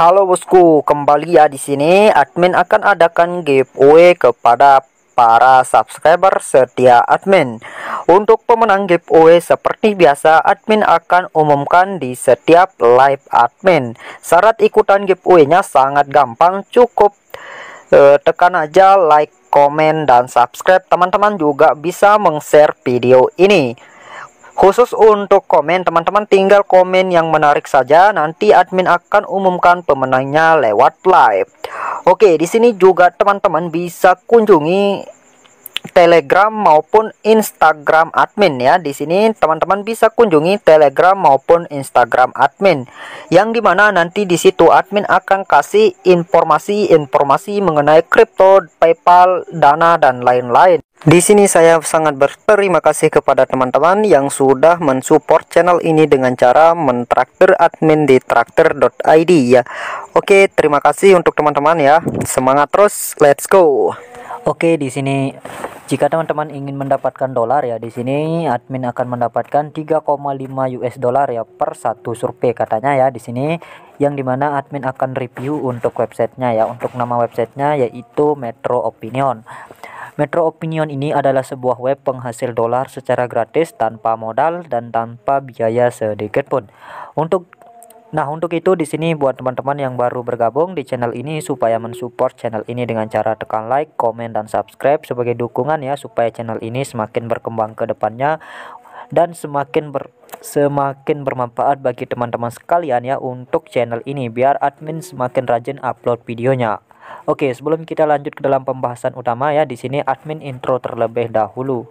Halo bosku, kembali ya di sini admin akan adakan giveaway kepada para subscriber setia admin. Untuk pemenang giveaway seperti biasa admin akan umumkan di setiap live admin. Syarat ikutan giveaway-nya sangat gampang, cukup eh, tekan aja like, komen dan subscribe. Teman-teman juga bisa meng-share video ini. Khusus untuk komen, teman-teman tinggal komen yang menarik saja. Nanti admin akan umumkan pemenangnya lewat live. Oke, di sini juga teman-teman bisa kunjungi Telegram maupun Instagram admin ya. Di sini teman-teman bisa kunjungi Telegram maupun Instagram admin yang dimana nanti di situ admin akan kasih informasi-informasi mengenai crypto, PayPal, Dana dan lain-lain. Di sini saya sangat berterima kasih kepada teman-teman yang sudah mensupport channel ini dengan cara mentraktir admin di traktir.id ya. Oke, terima kasih untuk teman-teman ya. Semangat terus, let's go. Oke, di sini jika teman-teman ingin mendapatkan dolar ya di sini admin akan mendapatkan 3,5 US dollar ya per satu survei katanya ya di sini yang dimana admin akan review untuk websitenya ya untuk nama websitenya yaitu Metro Opinion. Metro Opinion ini adalah sebuah web penghasil dolar secara gratis tanpa modal dan tanpa biaya sedikit pun. Untuk Nah untuk itu di sini buat teman-teman yang baru bergabung di channel ini supaya mensupport channel ini dengan cara tekan like, komen, dan subscribe sebagai dukungan ya supaya channel ini semakin berkembang ke depannya dan semakin ber semakin bermanfaat bagi teman-teman sekalian ya untuk channel ini biar admin semakin rajin upload videonya. Oke, sebelum kita lanjut ke dalam pembahasan utama ya, di sini admin intro terlebih dahulu.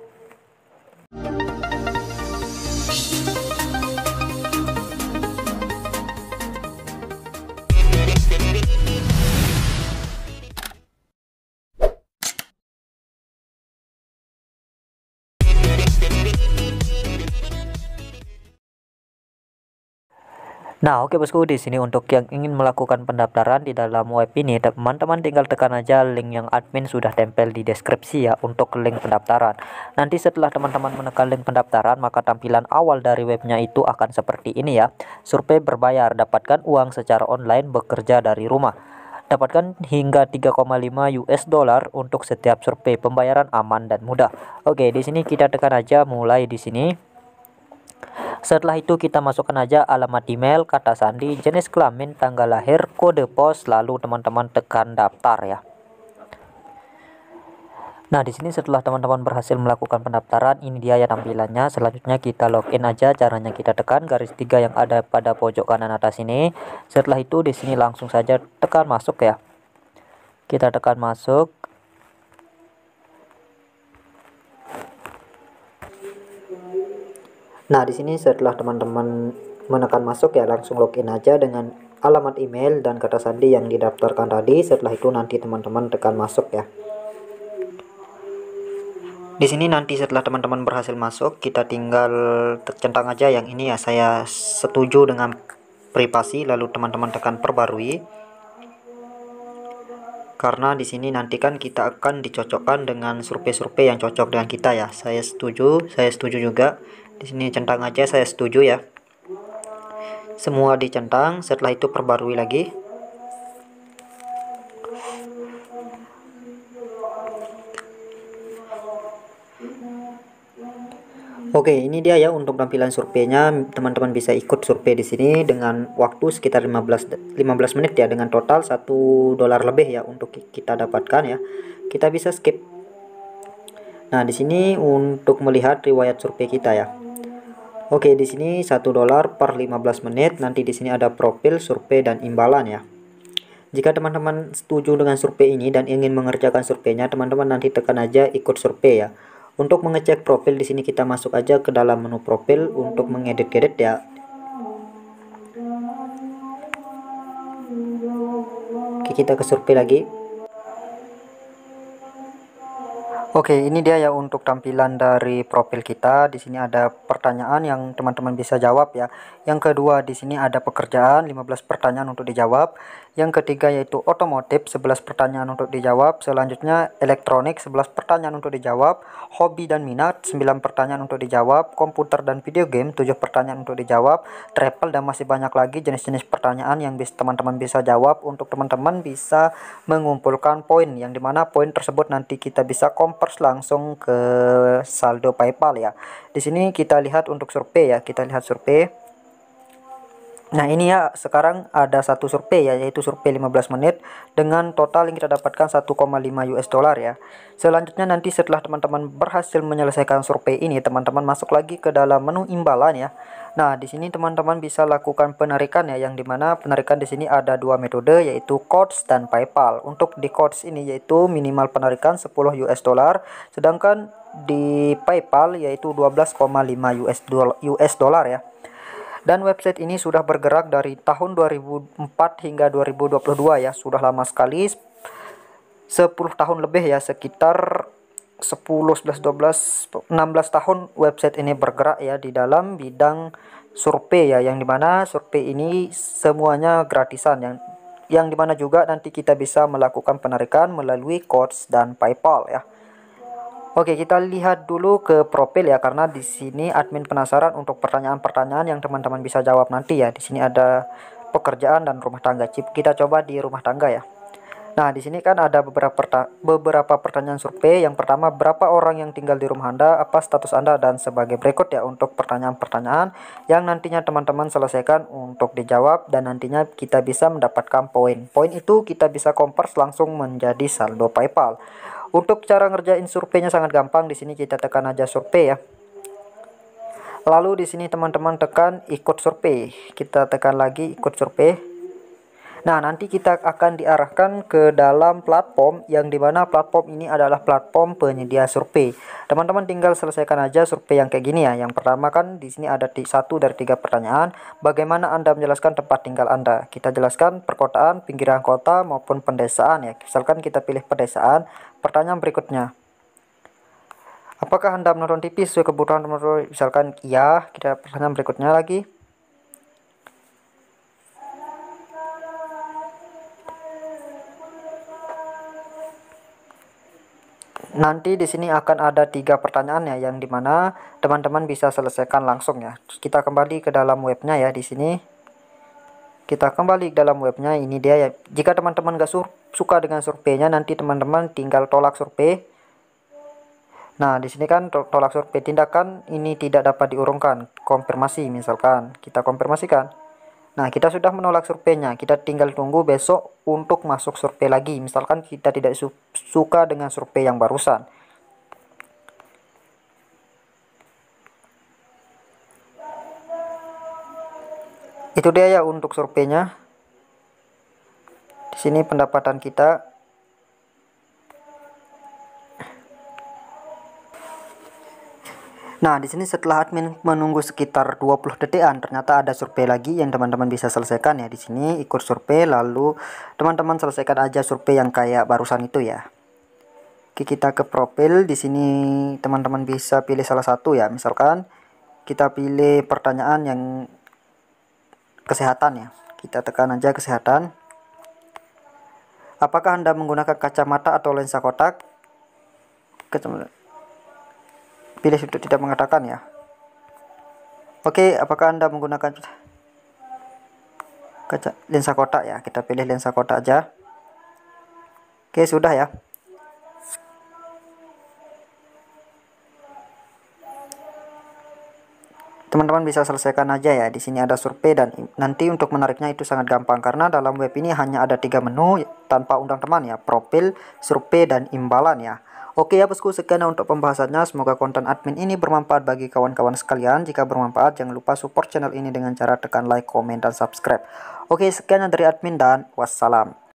Nah, oke okay bosku, di sini untuk yang ingin melakukan pendaftaran di dalam web ini, teman-teman tinggal tekan aja link yang admin sudah tempel di deskripsi ya untuk link pendaftaran. Nanti setelah teman-teman menekan link pendaftaran, maka tampilan awal dari webnya itu akan seperti ini ya. Survei berbayar, dapatkan uang secara online bekerja dari rumah. Dapatkan hingga 3,5 US dollar untuk setiap survei. Pembayaran aman dan mudah. Oke, okay, di sini kita tekan aja mulai di sini. Setelah itu kita masukkan aja alamat email, kata sandi, jenis kelamin, tanggal lahir, kode pos, lalu teman-teman tekan daftar ya. Nah, di sini setelah teman-teman berhasil melakukan pendaftaran, ini dia ya tampilannya. Selanjutnya kita login aja. Caranya kita tekan garis tiga yang ada pada pojok kanan atas ini. Setelah itu di sini langsung saja tekan masuk ya. Kita tekan masuk. Nah, di sini setelah teman-teman menekan masuk ya langsung login aja dengan alamat email dan kata sandi yang didaftarkan tadi. Setelah itu nanti teman-teman tekan masuk ya. Di sini nanti setelah teman-teman berhasil masuk, kita tinggal centang aja yang ini ya saya setuju dengan privasi lalu teman-teman tekan perbarui. Karena di sini nanti kan kita akan dicocokkan dengan survei-survei yang cocok dengan kita ya. Saya setuju, saya setuju juga di sini centang aja saya setuju ya semua dicentang setelah itu perbarui lagi Oke, ini dia ya untuk tampilan surveinya. Teman-teman bisa ikut survei di sini dengan waktu sekitar 15 15 menit ya dengan total 1 dolar lebih ya untuk kita dapatkan ya. Kita bisa skip. Nah, di sini untuk melihat riwayat survei kita ya. Oke, di sini 1 dolar per 15 menit. Nanti di sini ada profil, survei dan imbalan ya. Jika teman-teman setuju dengan survei ini dan ingin mengerjakan surveinya, teman-teman nanti tekan aja ikut survei ya. Untuk mengecek profil di sini kita masuk aja ke dalam menu profil untuk mengedit-edit ya. Oke, kita ke survei lagi. Oke, ini dia ya untuk tampilan dari profil kita. Di sini ada pertanyaan yang teman-teman bisa jawab ya. Yang kedua, di sini ada pekerjaan 15 pertanyaan untuk dijawab. Yang ketiga yaitu otomotif 11 pertanyaan untuk dijawab. Selanjutnya elektronik 11 pertanyaan untuk dijawab. Hobi dan minat 9 pertanyaan untuk dijawab. Komputer dan video game 7 pertanyaan untuk dijawab. Travel dan masih banyak lagi jenis-jenis pertanyaan yang teman-teman bisa jawab untuk teman-teman bisa mengumpulkan poin yang dimana poin tersebut nanti kita bisa compare langsung ke saldo PayPal ya. Di sini kita lihat untuk survei ya, kita lihat survei. Nah ini ya sekarang ada satu survei ya yaitu survei 15 menit dengan total yang kita dapatkan 1,5 US dollar ya. Selanjutnya nanti setelah teman-teman berhasil menyelesaikan survei ini teman-teman masuk lagi ke dalam menu imbalan ya. Nah di sini teman-teman bisa lakukan penarikan ya yang dimana penarikan di sini ada dua metode yaitu Codes dan PayPal. Untuk di Codes ini yaitu minimal penarikan 10 US dollar sedangkan di PayPal yaitu 12,5 US dollar ya. Dan website ini sudah bergerak dari tahun 2004 hingga 2022 ya, sudah lama sekali 10 tahun lebih ya, sekitar 10, 11, 12, 16 tahun website ini bergerak ya di dalam bidang survei ya, yang dimana survei ini semuanya gratisan yang yang dimana juga nanti kita bisa melakukan penarikan melalui codes dan PayPal ya. Oke, kita lihat dulu ke profil ya karena di sini admin penasaran untuk pertanyaan-pertanyaan yang teman-teman bisa jawab nanti ya. Di sini ada pekerjaan dan rumah tangga. chip kita coba di rumah tangga ya. Nah, di sini kan ada beberapa perta beberapa pertanyaan survei. Yang pertama, berapa orang yang tinggal di rumah Anda, apa status Anda dan sebagai berikut ya untuk pertanyaan-pertanyaan yang nantinya teman-teman selesaikan untuk dijawab dan nantinya kita bisa mendapatkan poin. Poin itu kita bisa convert langsung menjadi saldo PayPal. Untuk cara ngerjain surveinya sangat gampang. Di sini kita tekan aja survei ya. Lalu di sini teman-teman tekan ikut survei. Kita tekan lagi ikut survei. Nah, nanti kita akan diarahkan ke dalam platform yang dimana platform ini adalah platform penyedia survei. Teman-teman tinggal selesaikan aja survei yang kayak gini ya. Yang pertama kan di sini ada satu dari tiga pertanyaan. Bagaimana Anda menjelaskan tempat tinggal Anda? Kita jelaskan perkotaan, pinggiran kota, maupun pedesaan ya. Misalkan kita pilih pedesaan. Pertanyaan berikutnya. Apakah Anda menonton TV sesuai kebutuhan teman-teman? misalkan iya? Kita pertanyaan berikutnya lagi. Nanti di sini akan ada tiga pertanyaan ya yang dimana teman-teman bisa selesaikan langsung ya. Kita kembali ke dalam webnya ya di sini. Kita kembali ke dalam webnya ini dia ya. Jika teman-teman gak sur suka dengan surveinya nanti teman-teman tinggal tolak survei. Nah di sini kan tolak survei tindakan ini tidak dapat diurungkan. Konfirmasi misalkan kita konfirmasikan. Nah, kita sudah menolak surveinya. Kita tinggal tunggu besok untuk masuk survei lagi. Misalkan kita tidak su suka dengan survei yang barusan. Itu dia ya untuk surveinya. Di sini pendapatan kita Nah, di sini setelah admin menunggu sekitar 20 detikan, ternyata ada survei lagi yang teman-teman bisa selesaikan ya di sini, ikut survei lalu teman-teman selesaikan aja survei yang kayak barusan itu ya. Oke, kita ke profil di sini teman-teman bisa pilih salah satu ya, misalkan kita pilih pertanyaan yang kesehatan ya. Kita tekan aja kesehatan. Apakah Anda menggunakan kacamata atau lensa kotak? Kacamata pilih untuk tidak mengatakan ya Oke apakah anda menggunakan kaca lensa kotak ya kita pilih lensa kotak aja Oke sudah ya teman-teman bisa selesaikan aja ya di sini ada survei dan nanti untuk menariknya itu sangat gampang karena dalam web ini hanya ada tiga menu tanpa undang teman ya profil survei dan imbalan ya Oke ya bosku, sekian untuk pembahasannya. Semoga konten admin ini bermanfaat bagi kawan-kawan sekalian. Jika bermanfaat, jangan lupa support channel ini dengan cara tekan like, komen, dan subscribe. Oke, sekian dari admin dan wassalam.